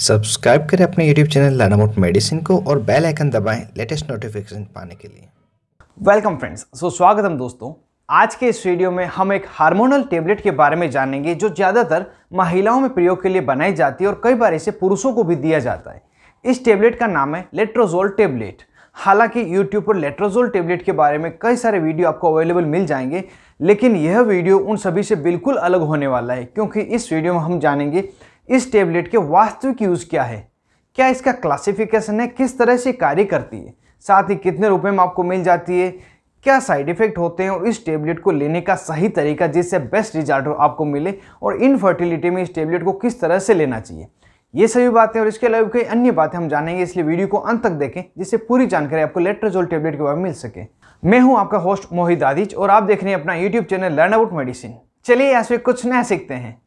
Subscribe करें अपने YouTube channel लानामोट medicine को और बेल आइकन दबाएं लेटेस्ट नोटिफिकेशन पाने के लिए वेलकम फ्रेंड्स सो है दोस्तों आज के इस वीडियो में हम एक हार्मोनल टेबलेट के बारे में जानेंगे जो ज़्यादातर महिलाओं में प्रयोग के लिए बनाई जाती है और कई बार इसे पुरुषों को भी दिया जाता है इस टेबलेट का नाम है लेट्रोजोल टेबलेट हालांकि YouTube पर लेट्रोजोल टेबलेट के बारे में कई सारे वीडियो आपको अवेलेबल मिल जाएंगे लेकिन यह वीडियो उन सभी से बिल्कुल अलग होने वाला है क्योंकि इस वीडियो में हम जानेंगे इस टेबलेट के वास्तविक यूज़ क्या है क्या इसका क्लासिफिकेशन है किस तरह से कार्य करती है साथ ही कितने रुपए में आपको मिल जाती है क्या साइड इफेक्ट होते हैं और इस टेबलेट को लेने का सही तरीका जिससे बेस्ट रिजल्ट आपको मिले और इनफर्टिलिटी में इस टेबलेट को किस तरह से लेना चाहिए ये सभी बातें और इसके अलावा कई अन्य बातें हम जानेंगे इसलिए वीडियो को अंत तक देखें जिससे पूरी जानकारी आपको लेट्रोजोल टेबलेट के बारे में मिल सके मैं हूं आपका होस्ट मोहित आदिज और आप देख रहे हैं अपना YouTube channel learn about medicine चलिए ऐसे कुछ नया सीखते हैं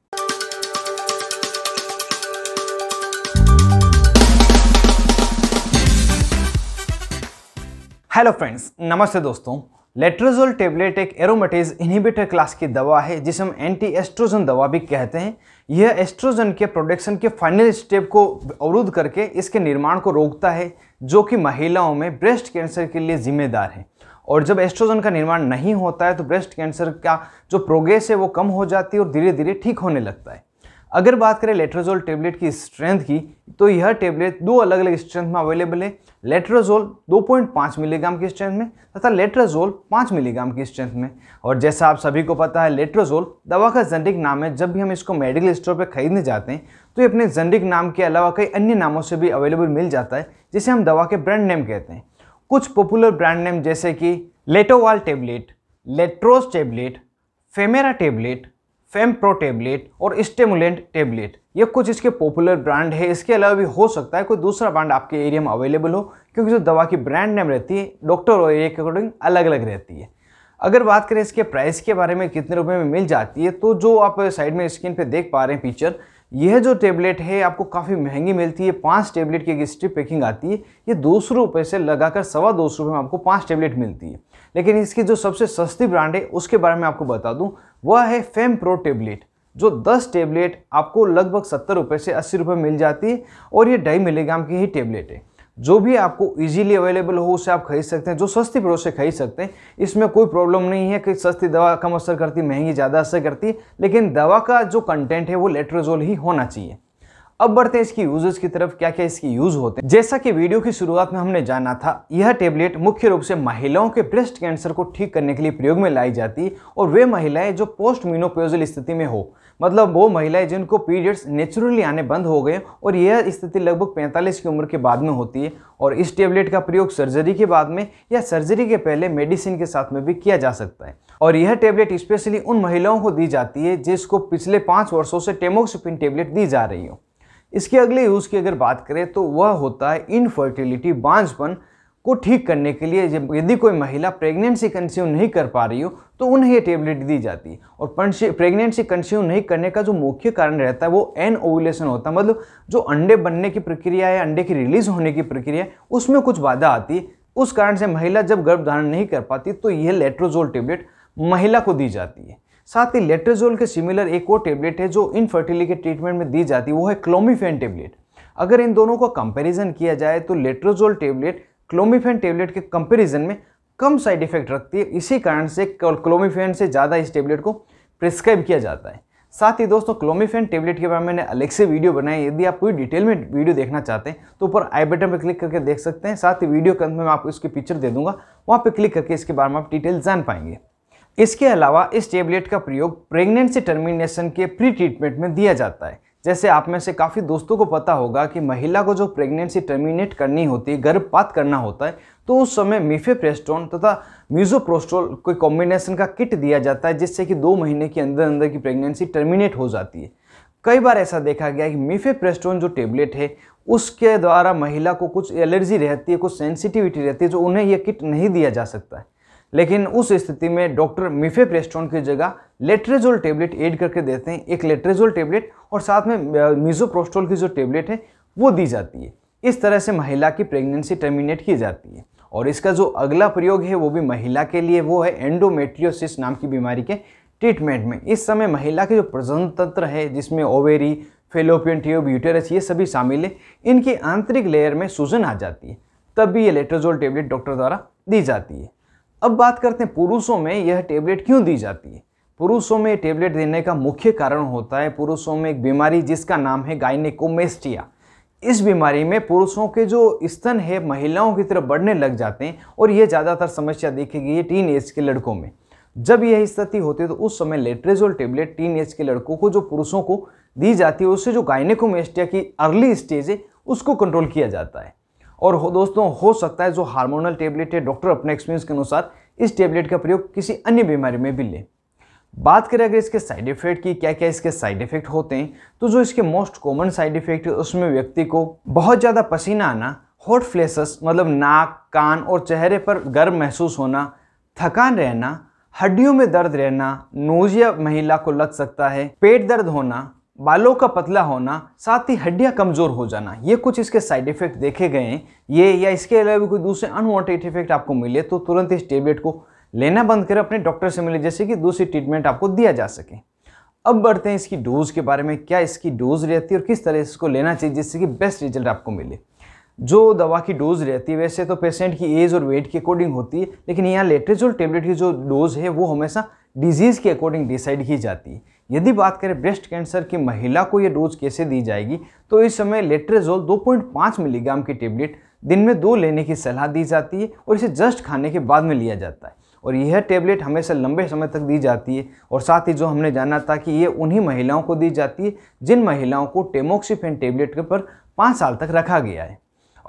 हेलो फ्रेंड्स नमस्ते दोस्तों लेट्रोजोल टेबलेट एक एरोमेटेज इनहिबिटर क्लास की दवा है जिसे हम एंटी एस्ट्रोजन दवा भी कहते हैं यह एस्ट्रोजन के प्रोडक्शन के फाइनल स्टेप को अवरुद्ध करके इसके निर्माण को रोकता है जो कि महिलाओं में ब्रेस्ट कैंसर के लिए जिम्मेदार है और जब एस्ट्रोजन का निर्माण नहीं होता है तो ब्रेस्ट कैंसर का जो प्रोग्रेस है वो कम हो जाती है और धीरे धीरे ठीक होने लगता है अगर बात करें लेट्रोजोल टेबलेट की स्ट्रेंथ की तो यह टेबलेट दो अलग अलग स्ट्रेंथ में अवेलेबल है लेट्रोजोल 2.5 मिलीग्राम की स्ट्रेंथ में तथा लेट्रोजोल 5 मिलीग्राम की स्ट्रेंथ में और जैसा आप सभी को पता है लेट्रोजोल दवा का जेंडिक नाम है जब भी हम इसको मेडिकल स्टोर पर खरीदने जाते हैं तो ये अपने जेंडिक नाम के अलावा कई अन्य नामों से भी अवेलेबल मिल जाता है जिसे हम दवा के ब्रांड नेम कहते हैं कुछ पॉपुलर ब्रांड नेम जैसे कि Letoval tablet Letroz tablet Femara tablet Fem Pro tablet और स्टेमुलेंट टेबलेट ये कुछ इसके पॉपुलर ब्रांड है इसके अलावा भी हो सकता है कोई दूसरा ब्रांड आपके एरिया में अवेलेबल हो क्योंकि जो दवा की ब्रांड नेम रहती है डॉक्टर और एरिया के अकॉर्डिंग अलग अलग रहती है अगर बात करें इसके प्राइस के बारे में कितने रुपए में मिल जाती है तो जो आप साइड में स्क्रीन पे देख पा रहे हैं पिक्चर यह जो टेबलेट है आपको काफ़ी महंगी मिलती है पाँच टेबलेट की एक स्ट्रिप पैकिंग आती है ये दो सौ रुपये से लगाकर सवा दो सौ रुपये में आपको पाँच टेबलेट मिलती है लेकिन इसकी जो सबसे सस्ती ब्रांड है उसके बारे में आपको बता दूँ वह है फेम प्रो टेबलेट जो 10 टेबलेट आपको लगभग सत्तर रुपये से अस्सी रुपये मिल जाती है और ये ढाई मिलीग्राम की ही टेबलेट है जो भी आपको इजीली अवेलेबल हो उसे आप खरीद सकते हैं जो सस्ती प्रो से खरीद सकते हैं इसमें कोई प्रॉब्लम नहीं है कि सस्ती दवा कम असर करती महंगी ज़्यादा असर करती लेकिन दवा का जो कंटेंट है वो लेट्रोजोल ही होना चाहिए अब बढ़ते हैं इसकी यूजेस की तरफ क्या क्या इसकी यूज होते हैं जैसा कि वीडियो की शुरुआत में हमने जाना था यह टेबलेट मुख्य रूप से महिलाओं के ब्रेस्ट कैंसर को ठीक करने के लिए प्रयोग में लाई जाती और वे महिलाएं जो पोस्ट मीनोपोजल स्थिति में हो मतलब वो महिलाएं जिनको पीरियड्स नेचुरली आने बंद हो गए और यह स्थिति लगभग पैंतालीस की उम्र के बाद में होती है और इस टेबलेट का प्रयोग सर्जरी के बाद में या सर्जरी के पहले मेडिसिन के साथ में भी किया जा सकता है और यह टेबलेट स्पेशली उन महिलाओं को दी जाती है जिसको पिछले पाँच वर्षों से टेमोक्सिपिन टेबलेट दी जा रही हो इसके अगले यूज़ की अगर बात करें तो वह होता है इनफर्टिलिटी बांझपन को ठीक करने के लिए जब यदि कोई महिला प्रेगनेंसी कंसीव नहीं कर पा रही हो तो उन्हें ये टेबलेट दी जाती है और प्रेगनेंसी कंसीव नहीं करने का जो मुख्य कारण रहता है वो एन ओवुलेशन होता है मतलब जो अंडे बनने की प्रक्रिया या अंडे की रिलीज होने की प्रक्रिया उसमें कुछ बाधा आती है उस कारण से महिला जब गर्भधारण नहीं कर पाती तो यह लेट्रोजोल टेबलेट महिला को दी जाती है साथ ही लेट्रेजोल के सिमिलर एक और टेबलेट है जो इनफर्टिलिटी के ट्रीटमेंट में दी जाती है वो है क्लोमिफेन टेबलेट अगर इन दोनों का कंपैरिजन किया जाए तो लेट्रोजोल टेबलेट क्लोमिफेन टेबलेट के कंपैरिजन में कम साइड इफेक्ट रखती है इसी कारण से क्लोमिफेन से ज़्यादा इस टेबलेट को प्रिस्क्राइब किया जाता है साथ ही दोस्तों क्लोमिफेन टेबलेट के बारे में मैंने अलग से वीडियो बनाई यदि आप कोई डिटेल में वीडियो देखना चाहते हैं तो ऊपर आई बटन पर क्लिक करके देख सकते हैं साथ ही वीडियो के अंत में मैं आपको इसकी पिक्चर दे दूंगा वहाँ पर क्लिक करके इसके बारे में आप डिटेल जान पाएंगे इसके अलावा इस टेबलेट का प्रयोग प्रेगनेंसी टर्मिनेशन के प्री ट्रीटमेंट में दिया जाता है जैसे आप में से काफ़ी दोस्तों को पता होगा कि महिला को जो प्रेगनेंसी टर्मिनेट करनी होती है गर्भपात करना होता है तो उस समय मिफेप्रेस्टोन तथा म्यूजोप्रोस्टोल के कॉम्बिनेशन का किट दिया जाता है जिससे कि दो महीने के अंदर अंदर की प्रेगनेंसी टर्मिनेट हो जाती है कई बार ऐसा देखा गया कि मिफेप्रेस्टोन जो टेबलेट है उसके द्वारा महिला को कुछ एलर्जी रहती है कुछ सेंसिटिविटी रहती है जो उन्हें यह किट नहीं दिया जा सकता है लेकिन उस स्थिति में डॉक्टर प्रेस्टोन की जगह लेट्रेजोल टेबलेट ऐड करके देते हैं एक लेट्रेजोल टेबलेट और साथ में मिजोप्रोस्टोल की जो टेबलेट है वो दी जाती है इस तरह से महिला की प्रेगनेंसी टर्मिनेट की जाती है और इसका जो अगला प्रयोग है वो भी महिला के लिए वो है एंडोमेट्रियोसिस नाम की बीमारी के ट्रीटमेंट में इस समय महिला के जो प्रजन तंत्र है जिसमें ओवेरी फेलोपियन ट्यूब यूटेरस ये सभी शामिल है इनकी आंतरिक लेयर में सूजन आ जाती है तब भी ये लेट्रोजोल टेबलेट डॉक्टर द्वारा दी जाती है अब बात करते हैं पुरुषों में यह टेबलेट क्यों दी जाती है पुरुषों में टेबलेट देने का मुख्य कारण होता है पुरुषों में एक बीमारी जिसका नाम है गाइनेकोमेस्टिया इस बीमारी में पुरुषों के जो स्तन है महिलाओं की तरफ बढ़ने लग जाते हैं और यह ज़्यादातर समस्या देखी गई है टीन एज के लड़कों में जब यह स्थिति होती है तो उस समय लेट्रेजोल टेबलेट टीन एज के लड़कों को जो पुरुषों को दी जाती है उससे जो गाइनेकोमेस्टिया की अर्ली स्टेज है उसको कंट्रोल किया जाता है और हो दोस्तों हो सकता है जो हार्मोनल टेबलेट है डॉक्टर अपने एक्सपीरियंस के अनुसार इस टेबलेट का प्रयोग किसी अन्य बीमारी में भी लें बात करें अगर इसके साइड इफेक्ट की क्या क्या इसके साइड इफेक्ट होते हैं तो जो इसके मोस्ट कॉमन साइड इफेक्ट है उसमें व्यक्ति को बहुत ज़्यादा पसीना आना हॉट फ्लेस मतलब नाक कान और चेहरे पर गर्म महसूस होना थकान रहना हड्डियों में दर्द रहना नोजिया महिला को लग सकता है पेट दर्द होना बालों का पतला होना साथ ही हड्डियां कमज़ोर हो जाना ये कुछ इसके साइड इफ़ेक्ट देखे गए हैं ये या इसके अलावा भी कोई दूसरे अनवांटेड इफेक्ट आपको मिले तो तुरंत इस टेबलेट को लेना बंद करें अपने डॉक्टर से मिले जैसे कि दूसरी ट्रीटमेंट आपको दिया जा सके अब बढ़ते हैं इसकी डोज के बारे में क्या इसकी डोज रहती है और किस तरह इसको लेना चाहिए जिससे कि बेस्ट रिजल्ट आपको मिले जो दवा की डोज रहती है वैसे तो पेशेंट की एज और वेट के अकॉर्डिंग होती है लेकिन यहाँ लेट्रेजोल टेबलेट की जो डोज है वो हमेशा डिजीज़ के अकॉर्डिंग डिसाइड की जाती है यदि बात करें ब्रेस्ट कैंसर की महिला को ये डोज कैसे दी जाएगी तो इस समय लेट्रेजोल 2.5 मिलीग्राम की टेबलेट दिन में दो लेने की सलाह दी जाती है और इसे जस्ट खाने के बाद में लिया जाता है और यह टेबलेट हमेशा लंबे समय तक दी जाती है और साथ ही जो हमने जाना था कि ये उन्हीं महिलाओं को दी जाती है जिन महिलाओं को टेमोक्सीफेन टेबलेट के पर पाँच साल तक रखा गया है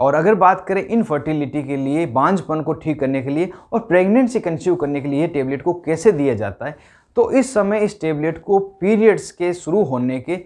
और अगर बात करें इनफर्टिलिटी के लिए बांझपन को ठीक करने के लिए और प्रेगनेंसी कंसीव करने के लिए टेबलेट को कैसे दिया जाता है तो इस समय इस टेबलेट को पीरियड्स के शुरू होने के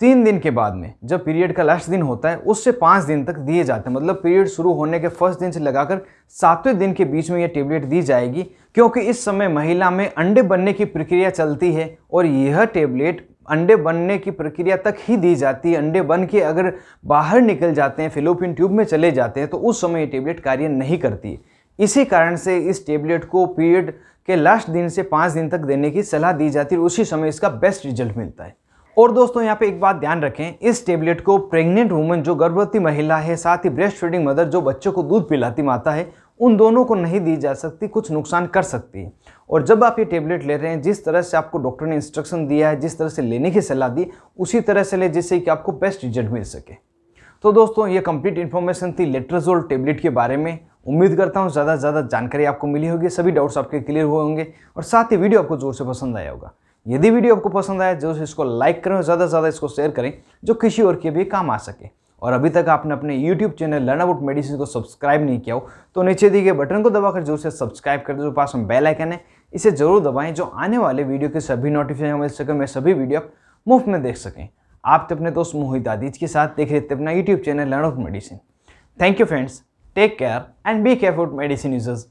तीन दिन के बाद में जब पीरियड का लास्ट दिन होता है उससे पाँच दिन तक दिए जाते हैं मतलब पीरियड शुरू होने के फर्स्ट दिन से लगाकर सातवें दिन के बीच में यह टेबलेट दी जाएगी क्योंकि इस समय महिला में अंडे बनने की प्रक्रिया चलती है और यह टेबलेट अंडे बनने की प्रक्रिया तक ही दी जाती है अंडे बन के अगर बाहर निकल जाते हैं फिलोपिन ट्यूब में चले जाते हैं तो उस समय ये टेबलेट कार्य नहीं करती है इसी कारण से इस टेबलेट को पीरियड के लास्ट दिन से पाँच दिन तक देने की सलाह दी जाती है उसी समय इसका बेस्ट रिजल्ट मिलता है और दोस्तों यहाँ पे एक बात ध्यान रखें इस टेबलेट को प्रेग्नेंट वुमन जो गर्भवती महिला है साथ ही ब्रेस्ट फीडिंग मदर जो बच्चों को दूध पिलाती माता है उन दोनों को नहीं दी जा सकती कुछ नुकसान कर सकती है और जब आप ये टेबलेट ले रहे हैं जिस तरह से आपको डॉक्टर ने इंस्ट्रक्शन दिया है जिस तरह से लेने की सलाह दी उसी तरह से ले जिससे कि आपको बेस्ट रिजल्ट मिल सके तो दोस्तों ये कंप्लीट इन्फॉर्मेशन थी लेट्राजोल टेबलेट के बारे में उम्मीद करता हूँ ज़्यादा से ज़्यादा जानकारी आपको मिली होगी सभी डाउट्स आपके क्लियर हुए होंगे और साथ ही वीडियो आपको ज़ोर से पसंद आया होगा यदि वीडियो आपको पसंद आया से इसको लाइक करें और ज़्यादा से ज़्यादा इसको शेयर करें जो किसी और के भी काम आ सके और अभी तक आपने अपने YouTube channel learn about medicine को सब्सक्राइब नहीं किया हो तो नीचे दिए गए बटन को दबाकर जोर से सब्सक्राइब कर दो जो पास में बेल आइकन है इसे जरूर दबाएं जो आने वाले वीडियो के सभी नोटिफिकेशन मिल सके मैं सभी वीडियो आप मुफ्त में देख सकें आप तो अपने दोस्त मोहित आदिज के साथ देख रहे थे अपना YouTube channel learn about medicine thank you friends Take care and be careful medicine users.